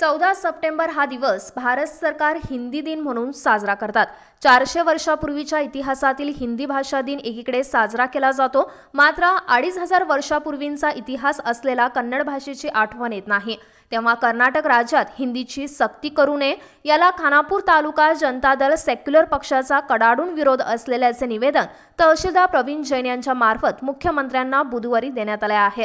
चौदा सप्टेंबर हा दिवस भारत सरकार हिंदी दिन म्हणून साजरा करतात चारशे वर्षापूर्वीच्या इतिहासातील हिंदी भाषा दिन एकीकडे साजरा केला जातो मात्र अडीच हजार वर्षापूर्वींचा इतिहास असलेला कन्नड भाषेची आठवण येत नाही तेव्हा कर्नाटक राज्यात हिंदीची सक्ती करू नये याला खानापूर तालुका जनता दल सेक्युलर पक्षाचा कडाडून विरोध असलेल्याचे निवेदन तहसीलदार प्रवीण जैन यांच्या मार्फत मुख्यमंत्र्यांना बुधवारी देण्यात आले आहे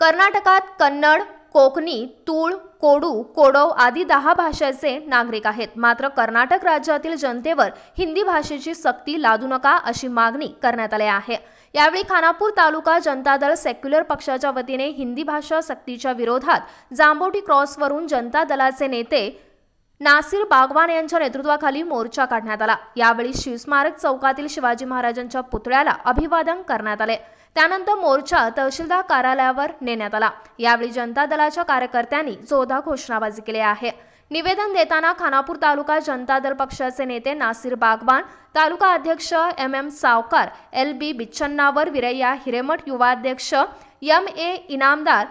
कर्नाटकात कन्नड कोकणी तूळ कोडू कोडव आदी दहा भाषेचे नागरिक आहेत मात्र कर्नाटक राज्यातील जनतेवर हिंदी भाषेची सक्ती लादू नका अशी मागणी करण्यात आली आहे यावेळी खानापूर तालुका जनता दल सेक्युलर पक्षाच्या वतीने हिंदी भाषा सक्तीच्या विरोधात जांबोटी क्रॉसवरून जनता दलाचे नेते नासिर बागवान यांच्या नेतृत्वाखाली मोर्चा काढण्यात आला यावेळी शिवस्मारक चौकातील शिवाजी महाराजांच्या पुतळ्याला अभिवादन करण्यात आले त्यानंतर मोर्चा तहसीलदार कार्यालयावर नेण्यात आला यावेळी जनता दलाच्या कार्यकर्त्यांनी जोरदार घोषणाबाजी केली आहे निवेदन देताना खानापूर तालुका जनता दल पक्षाचे नेते नासिर बागवान तालुका अध्यक्ष M M Savkar L B Bichchannavar Viraiya Hiremath युवाध्यक्ष एम ए इनामदार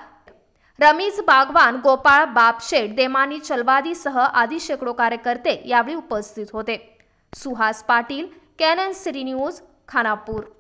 रमीज बागवान गोपाळ बापशेठ देमानी चलवादी सह आदी शेकडो कार्यकर्ते यावेळी उपस्थित होते सुहास पाटील कॅनन सिरी न्यूज खानापूर